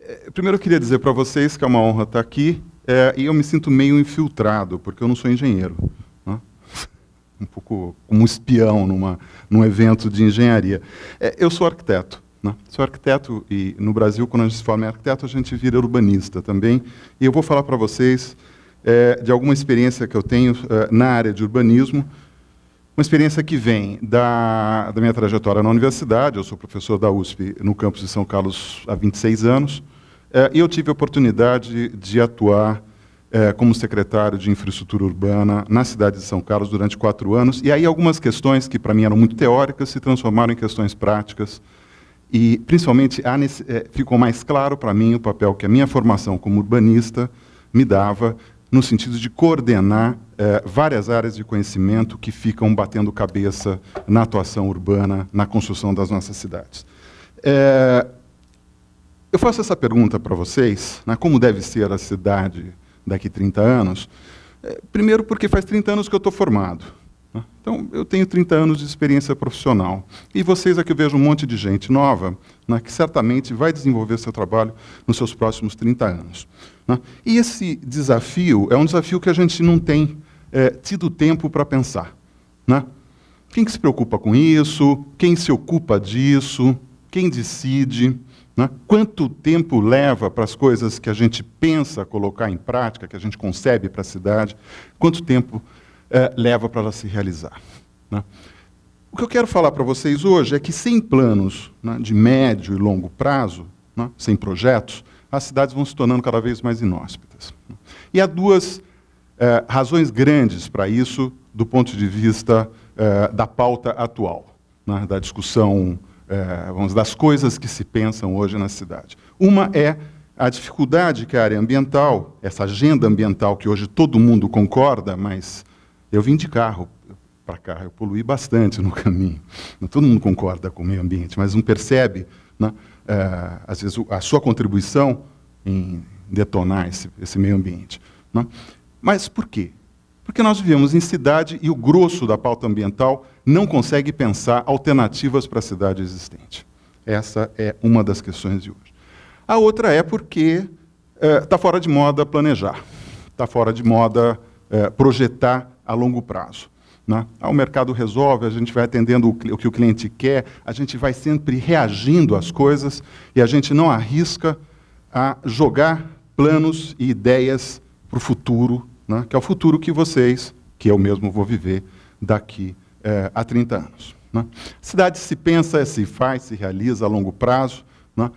É, primeiro eu queria dizer para vocês que é uma honra estar tá aqui é, e eu me sinto meio infiltrado, porque eu não sou engenheiro. Né? Um pouco como um espião numa, num evento de engenharia. É, eu sou arquiteto. Né? Sou arquiteto e no Brasil, quando a gente se forma em arquiteto, a gente vira urbanista também. E eu vou falar para vocês é, de alguma experiência que eu tenho é, na área de urbanismo, uma experiência que vem da, da minha trajetória na universidade, eu sou professor da USP no campus de São Carlos há 26 anos, é, e eu tive a oportunidade de atuar é, como secretário de infraestrutura urbana na cidade de São Carlos durante quatro anos, e aí algumas questões que para mim eram muito teóricas se transformaram em questões práticas, e principalmente a, é, ficou mais claro para mim o papel que a minha formação como urbanista me dava no sentido de coordenar eh, várias áreas de conhecimento que ficam batendo cabeça na atuação urbana, na construção das nossas cidades. É, eu faço essa pergunta para vocês, né, como deve ser a cidade daqui 30 anos, é, primeiro porque faz 30 anos que eu estou formado, né? Então, eu tenho 30 anos de experiência profissional. E vocês aqui eu vejo um monte de gente nova, né, que certamente vai desenvolver seu trabalho nos seus próximos 30 anos. Né? E esse desafio é um desafio que a gente não tem é, tido tempo para pensar. Né? Quem que se preocupa com isso? Quem se ocupa disso? Quem decide? Né? Quanto tempo leva para as coisas que a gente pensa colocar em prática, que a gente concebe para a cidade? Quanto tempo é, leva para ela se realizar. Né? O que eu quero falar para vocês hoje é que sem planos né, de médio e longo prazo, né, sem projetos, as cidades vão se tornando cada vez mais inóspitas. Né? E há duas é, razões grandes para isso do ponto de vista é, da pauta atual, né, da discussão, vamos das coisas que se pensam hoje na cidade. Uma é a dificuldade que a área ambiental, essa agenda ambiental que hoje todo mundo concorda, mas eu vim de carro para cá, eu poluí bastante no caminho. Todo mundo concorda com o meio ambiente, mas não percebe, né, eh, às vezes, a sua contribuição em detonar esse, esse meio ambiente. Né? Mas por quê? Porque nós vivemos em cidade e o grosso da pauta ambiental não consegue pensar alternativas para a cidade existente. Essa é uma das questões de hoje. A outra é porque está eh, fora de moda planejar, está fora de moda eh, projetar a longo prazo. Né? O mercado resolve, a gente vai atendendo o que o cliente quer, a gente vai sempre reagindo às coisas e a gente não arrisca a jogar planos e ideias para o futuro, né? que é o futuro que vocês, que eu mesmo vou viver daqui é, a 30 anos. Né? Cidade se pensa, se faz, se realiza a longo prazo. Né?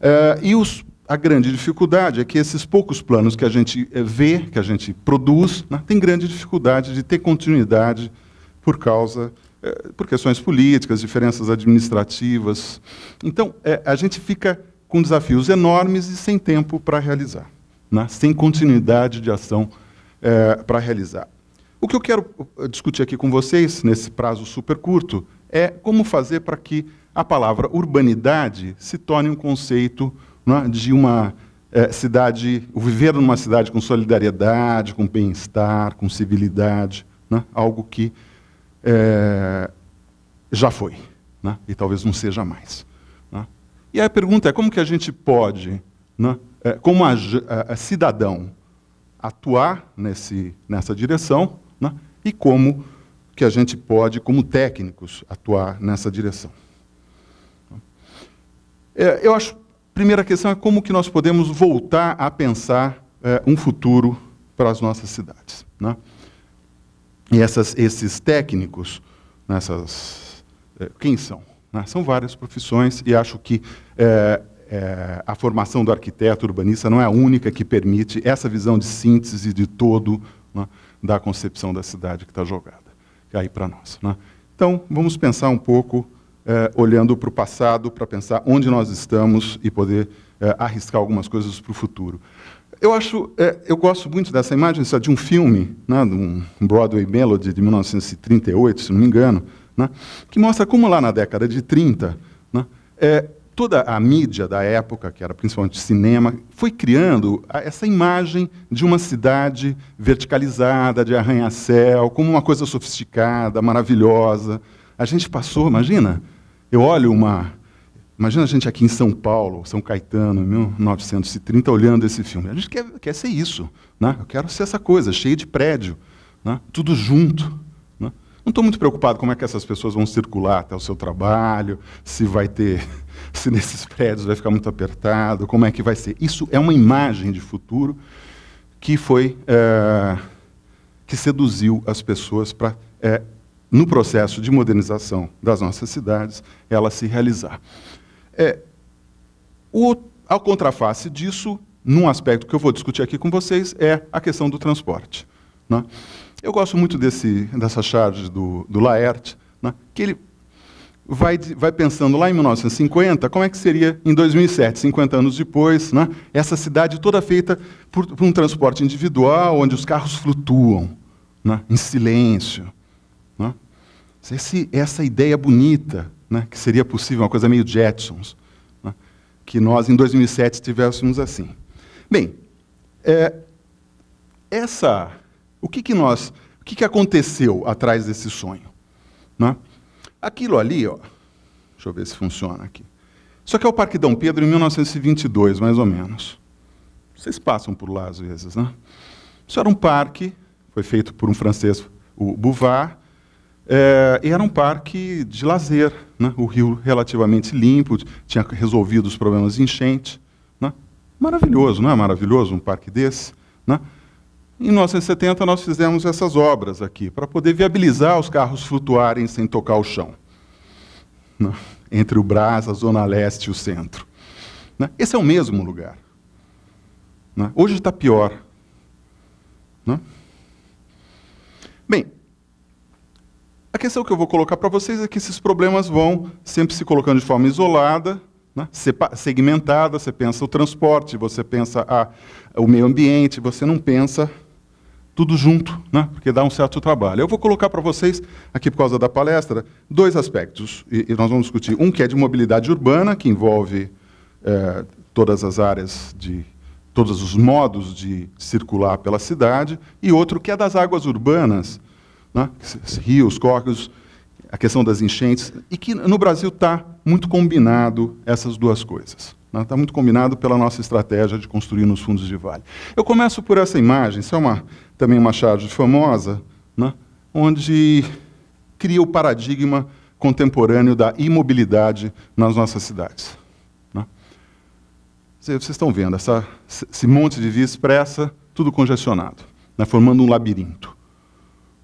É, e os a grande dificuldade é que esses poucos planos que a gente eh, vê, que a gente produz, né, tem grande dificuldade de ter continuidade por causa eh, por questões políticas, diferenças administrativas. Então, é, a gente fica com desafios enormes e sem tempo para realizar, né, sem continuidade de ação é, para realizar. O que eu quero discutir aqui com vocês, nesse prazo super curto, é como fazer para que a palavra urbanidade se torne um conceito é? de uma é, cidade, viver numa cidade com solidariedade, com bem-estar, com civilidade, é? algo que é, já foi e talvez não seja mais. E a pergunta é como que a gente pode, como a, a, a cidadão, atuar nesse, nessa direção e como que a gente pode, como técnicos, atuar nessa direção. É, eu acho primeira questão é como que nós podemos voltar a pensar é, um futuro para as nossas cidades. Né? E essas, esses técnicos, nessas, né, é, eh, quem são? Né? São várias profissões e acho que é, a formação do arquiteto urbanista não é a única que permite essa visão de síntese de todo né, da concepção da cidade que está jogada aí para nós. Né? Então, vamos pensar um pouco eh, olhando para o passado, para pensar onde nós estamos e poder eh, arriscar algumas coisas para o futuro. Eu acho, eh, eu gosto muito dessa imagem de um filme, né, de um Broadway Melody de 1938, se não me engano, né, que mostra como lá na década de 30, né, toda a mídia da época, que era principalmente cinema, foi criando essa imagem de uma cidade verticalizada, de arranha-céu, como uma coisa sofisticada, maravilhosa. A gente passou, imagina, eu olho uma. Imagina a gente aqui em São Paulo, São Caetano, 1930, olhando esse filme. A gente quer, quer ser isso. Né? Eu quero ser essa coisa, cheia de prédio, né? tudo junto. Né? Não estou muito preocupado como é que essas pessoas vão circular até o seu trabalho, se vai ter, se nesses prédios vai ficar muito apertado, como é que vai ser. Isso é uma imagem de futuro que foi. É, que seduziu as pessoas para é, eh, no processo de modernização das nossas cidades, ela se realizar. É, o, contraface disso, num aspecto que eu vou discutir aqui com vocês, é a questão do transporte. Né? Eu gosto muito desse, dessa charge do, do Laerte, né? que ele vai, vai pensando lá em 1950, como é que seria em 2007, 50 anos depois, né? essa cidade toda feita por, por, um transporte individual, onde os carros flutuam, né? em silêncio. Né? Esse, essa ideia bonita, né, que seria possível, uma coisa meio Jetsons, né, que nós em 2007 tivéssemos assim. Bem, é, essa, o que, que nós, o que, que aconteceu atrás desse sonho? Né? Aquilo ali, ó, deixa eu ver se funciona aqui. Isso aqui é o Parque Dom Pedro em 1922, mais ou menos. Vocês passam por lá às vezes, né? Isso era um parque, foi feito por um francês, o Bouvard, é, era um parque de lazer, né? o rio relativamente limpo, tinha resolvido os problemas de enchente. Né? Maravilhoso, não é maravilhoso um parque desse? Né? Em 1970, nós fizemos essas obras aqui, para poder viabilizar os carros flutuarem sem tocar o chão, né? entre o Brás, a Zona Leste e o centro. Né? Esse é o mesmo lugar. Né? Hoje está pior. Né? A questão que eu vou colocar para vocês é que esses problemas vão sempre se colocando de forma isolada, né? segmentada. Você pensa o transporte, você pensa a, o meio ambiente, você não pensa tudo junto, né? porque dá um certo trabalho. Eu vou colocar para vocês, aqui por causa da palestra, dois aspectos, e, e, nós vamos discutir. Um que é de mobilidade urbana, que envolve eh, todas as áreas de todos os modos de circular pela cidade, e outro que é das águas urbanas, né? rios, córregos, a questão das enchentes, e que no Brasil está muito combinado essas duas coisas. Está né? Tá muito combinado pela nossa estratégia de construir nos fundos de vale. Eu começo por essa imagem, isso é uma, também uma charge famosa, né? onde cria o paradigma contemporâneo da imobilidade nas nossas cidades. Né? Vocês estão vendo essa, esse monte de via expressa, tudo congestionado, né, formando um labirinto.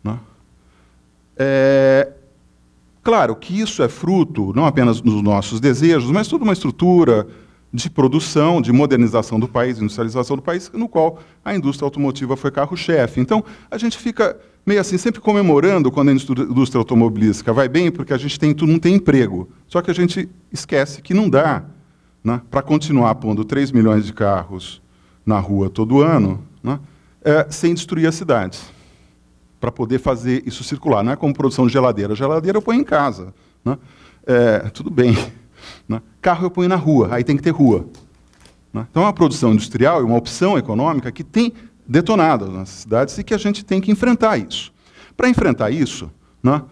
Né? É, claro que isso é fruto não apenas dos nossos desejos, mas toda uma estrutura de produção, de modernização do país, industrialização do país, no qual a indústria automotiva foi carro-chefe. Então, a gente fica meio assim, sempre comemorando quando a indústria automobilística vai bem, porque a gente tem, todo mundo tem emprego. Só que a gente esquece que não dá né, para continuar pondo 3 milhões de carros na rua todo ano, né, é, sem destruir as cidades para poder fazer isso circular. Não é como produção de geladeira. Geladeira eu ponho em casa. Né? É, tudo bem. Né? Carro eu ponho na rua, aí tem que ter rua. Né? Então é uma produção industrial e uma opção econômica que tem detonado nas cidades e que a gente tem que enfrentar isso. Para enfrentar isso, né,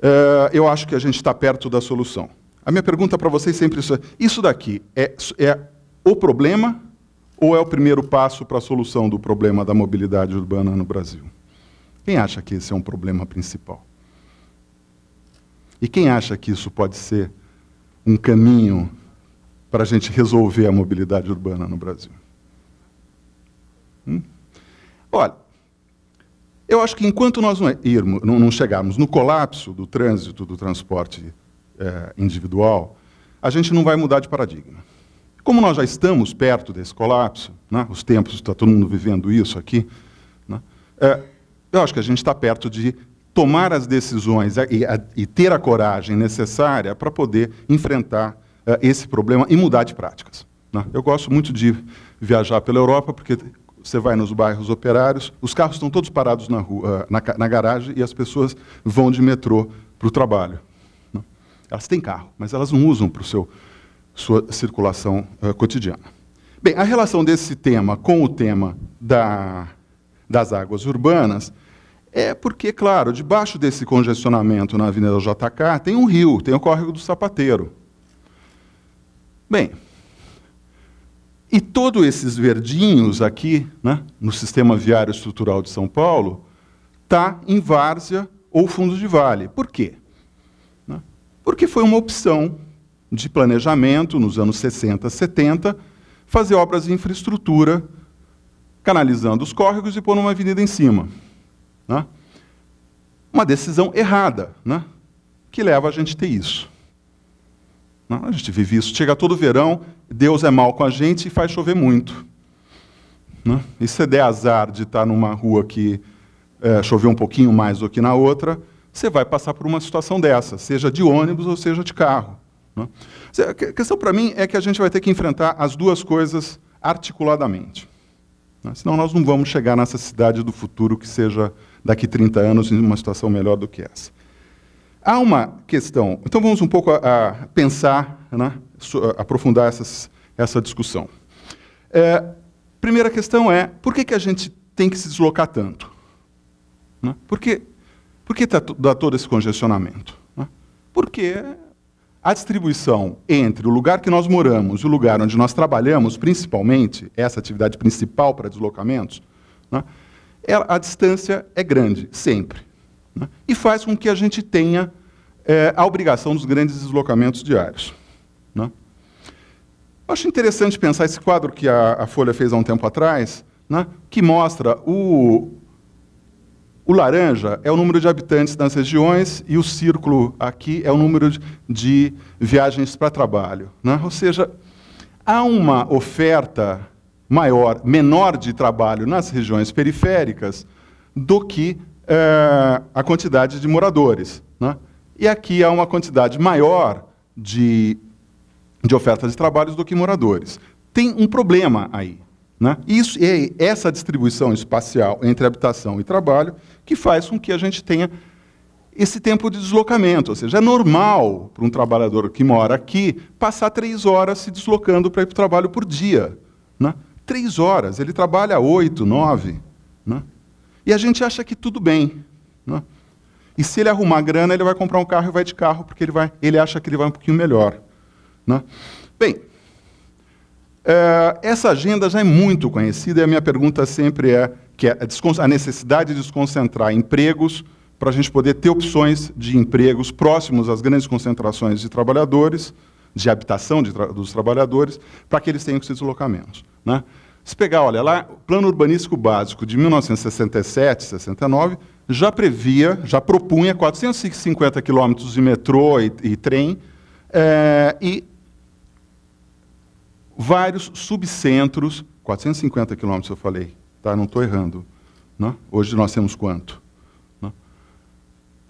é, eu acho que a gente está perto da solução. A minha pergunta para vocês sempre é: isso daqui é, é o problema ou é o primeiro passo para a solução do problema da mobilidade urbana no Brasil? Quem acha que esse é um problema principal? E quem acha que isso pode ser um caminho para a gente resolver a mobilidade urbana no Brasil? Hum? Olha, eu acho que enquanto nós não, é, irmos, não chegarmos no colapso do trânsito, do transporte é, individual, a gente não vai mudar de paradigma. Como nós já estamos perto desse colapso, né, os tempos, está todo mundo vivendo isso aqui, né, é, eu acho que a gente está perto de tomar as decisões é, e, a, e ter a coragem necessária para poder enfrentar uh, esse problema e mudar de práticas. Né? Eu gosto muito de viajar pela Europa, porque você vai nos bairros operários, os carros estão todos parados na, rua, é, na, na garagem e as pessoas vão de metrô para o trabalho. Né? Elas têm carro, mas elas não usam para a sua circulação uh, cotidiana. Bem, a relação desse tema com o tema da das águas urbanas, é porque, claro, debaixo desse congestionamento na Avenida JK tem um rio, tem o Córrego do Sapateiro. Bem, e todos esses verdinhos aqui, né, no sistema viário estrutural de São Paulo, está em várzea ou fundo de vale. Por quê? Né? Porque foi uma opção de planejamento nos anos 60, 70, fazer obras de infraestrutura canalizando os córregos e pondo uma avenida em cima. Né? Uma decisão errada, né? que leva a gente a ter isso. Né? A gente vive isso. Chega todo verão, Deus é mal com a gente e faz chover muito. Né? E se der azar de estar numa rua que é, choveu um pouquinho mais do que na outra, você vai passar por uma situação dessa, seja de ônibus ou seja de carro. Né? A questão para mim é que a gente vai ter que enfrentar as duas coisas articuladamente. Né? Senão nós não vamos chegar nessa cidade do futuro que seja daqui 30 anos em uma situação melhor do que essa. Há uma questão, então vamos um pouco a, a pensar, né, aprofundar essas, essa discussão. É, primeira questão é, por que, que a gente tem que se deslocar tanto? Né? Por que, por que tá dá todo esse congestionamento? Né? Porque a distribuição entre o lugar que nós moramos e o lugar onde nós trabalhamos, principalmente, essa atividade principal para deslocamentos, né, a distância é grande, sempre. Né, e faz com que a gente tenha é, a obrigação dos grandes deslocamentos diários. Né. Acho interessante pensar esse quadro que a, a Folha fez há um tempo atrás, né, que mostra o, o laranja é o número de habitantes nas regiões e o círculo aqui é o número de viagens para trabalho. Né? Ou seja, há uma oferta maior, menor de trabalho nas regiões periféricas do que é, a quantidade de moradores. Né? E aqui há uma quantidade maior de, de ofertas de trabalhos do que moradores. Tem um problema aí. Né? Isso, é essa distribuição espacial entre habitação e trabalho que faz com que a gente tenha esse tempo de deslocamento. Ou seja, é normal para um trabalhador que mora aqui passar três horas se deslocando para ir para o trabalho por dia. Né? Três horas. Ele trabalha oito, nove. Né? E a gente acha que tudo bem. Né? E se ele arrumar grana, ele vai comprar um carro e vai de carro, porque ele, vai, ele acha que ele vai um pouquinho melhor. Né? Bem, é, essa agenda já é muito conhecida e a minha pergunta sempre é que é a, a necessidade de desconcentrar empregos para a gente poder ter opções de empregos próximos às grandes concentrações de trabalhadores, de habitação de tra dos trabalhadores, para que eles tenham esses deslocamentos. Né? Se pegar, olha, lá, o Plano Urbanístico Básico de 1967, 69, já previa, já propunha 450 quilômetros de metrô e, e trem, é, e vários subcentros, 450 quilômetros eu falei, tá? não estou errando. Né? Hoje nós temos quanto?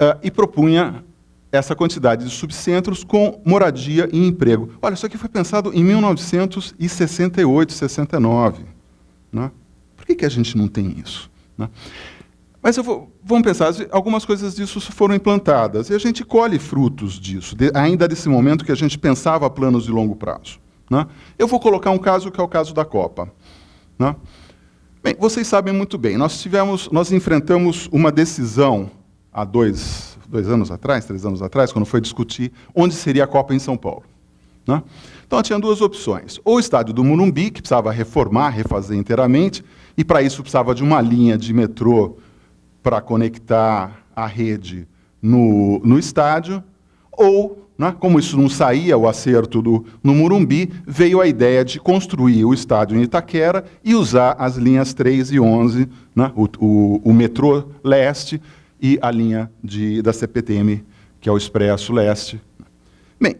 Uh, e propunha essa quantidade de subcentros com moradia e emprego. Olha, isso aqui foi pensado em 1968, 69. Né? Por que, que a gente não tem isso? Mas vou, vamos pensar, algumas coisas disso foram implantadas, e a gente colhe frutos disso, de, ainda desse momento que a gente pensava planos de longo prazo. Né? Eu vou colocar um caso que é o caso da Copa. Né? Bem, vocês sabem muito bem, nós tivemos, nós enfrentamos uma decisão há dois, dois anos atrás, três anos atrás, quando foi discutir onde seria a Copa em São Paulo. Né? Então tinha duas opções. Ou o estádio do Murumbi, que precisava reformar, refazer inteiramente, e para isso precisava de uma linha de metrô para conectar a rede no, no estádio, ou né? Como isso não saía, o acerto do, no Murumbi, veio a ideia de construir o estádio em Itaquera e usar as linhas 3 e 11, né? o, o, o, metrô leste e a linha de, da CPTM, que é o Expresso Leste. Bem,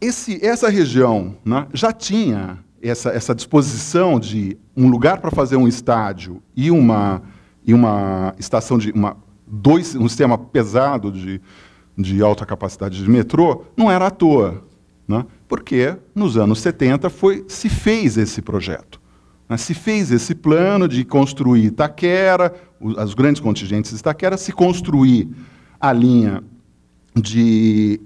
esse, essa região né, já tinha essa, essa disposição de um lugar para fazer um estádio e uma, e uma estação de uma, dois, um sistema pesado de, de alta capacidade de metrô não era à toa, né? porque nos anos 70 foi, se fez esse projeto. Né? Se fez esse plano de construir Itaquera, os, grandes contingentes de Itaquera, se construir a linha de,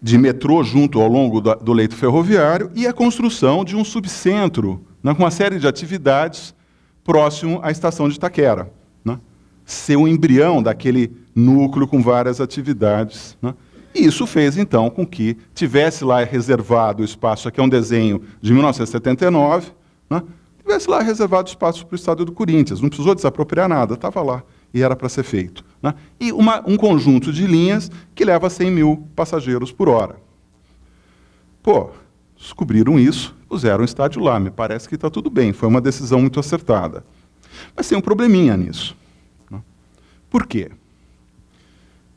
de metrô junto ao longo do, do leito ferroviário e a construção de um subcentro né? com uma série de atividades próximo à estação de Itaquera. Né? Ser o um embrião daquele núcleo com várias atividades. Né? E isso fez, então, com que tivesse lá reservado o espaço, aqui é um desenho de 1979, né? tivesse lá reservado espaço para o estádio do Corinthians. Não precisou desapropriar nada, estava lá e era para ser feito. Né? E uma, um conjunto de linhas que leva 100 mil passageiros por hora. Pô, descobriram isso, puseram o estádio lá, me parece que está tudo bem, foi uma decisão muito acertada. Mas tem um probleminha nisso. Né? Por quê?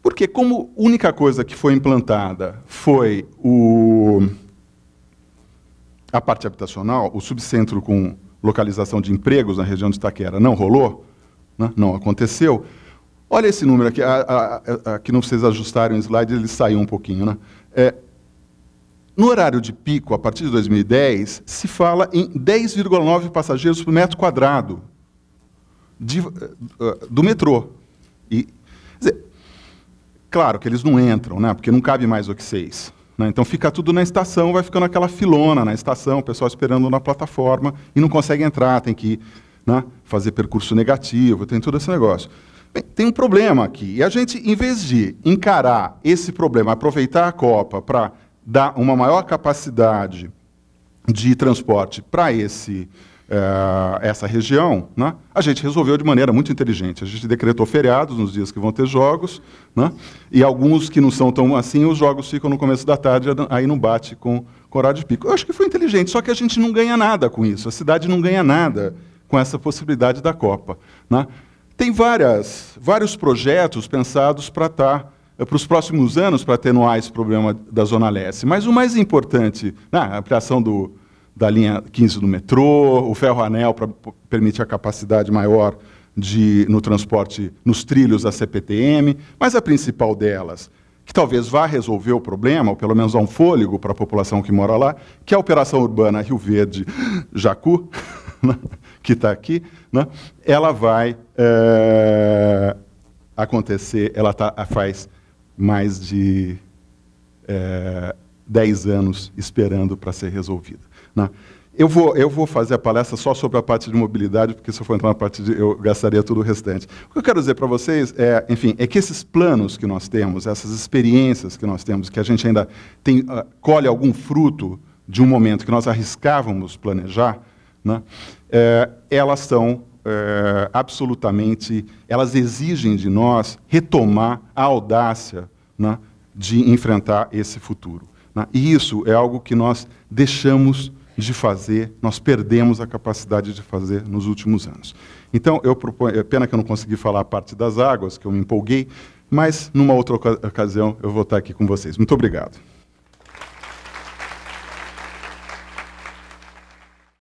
Porque como única coisa que foi implantada foi o, a parte habitacional, o subcentro com localização de empregos na região de Itaquera não rolou, né? não aconteceu, olha esse número aqui, a, a, a, aqui não vocês ajustarem o slide, ele saiu um pouquinho. Né? É, no horário de pico, a partir de 2010, se fala em 10,9 passageiros por metro quadrado de, eh, do metrô. E Claro que eles não entram, né? Porque não cabe mais o que seis. Né? Então fica tudo na estação, vai ficando aquela filona na estação, o pessoal esperando na plataforma e não consegue entrar, tem que né, fazer percurso negativo, tem todo esse negócio. Bem, tem um problema aqui. E a gente, em vez de encarar esse problema, aproveitar a Copa para dar uma maior capacidade de transporte para esse é, essa região, né? a gente resolveu de maneira muito inteligente. A gente decretou feriados nos dias que vão ter jogos, né? e alguns que não são tão assim, os jogos ficam no começo da tarde, aí não bate com, com horário de pico. Eu acho que foi inteligente, só que a gente não ganha nada com isso. A cidade não ganha nada com essa possibilidade da Copa. Né? Tem várias, vários projetos pensados para tá, estar eh, para os próximos anos para atenuar esse problema da Zona Leste. Mas o mais importante, na né, ampliação do, da linha 15 do metrô, o ferro anel para permitir a capacidade maior de, no transporte nos trilhos da CPTM, mas a principal delas, que talvez vá resolver o problema, ou pelo menos dar um fôlego para a população que mora lá, que é a operação urbana Rio Verde Jacu, né, que está aqui, né? ela vai é, acontecer, ela tá, faz mais de é, eh, 10 anos esperando para ser resolvida. Né? Eu vou, eu vou fazer a palestra só sobre a parte de mobilidade, porque se eu for entrar na parte de. eu gastaria tudo o restante. O que eu quero dizer para vocês é, enfim, é que esses planos que nós temos, essas experiências que nós temos, que a gente ainda tem, uh, colhe algum fruto de um momento que nós arriscávamos planejar, né, é, elas são é, absolutamente. elas exigem de nós retomar a audácia né, de enfrentar esse futuro. Né? E isso é algo que nós deixamos de fazer, nós perdemos a capacidade de fazer nos últimos anos. Então, eu proponho, é pena que eu não consegui falar a parte das águas, que eu me empolguei, mas numa outra ocasião eu vou estar aqui com vocês. Muito obrigado.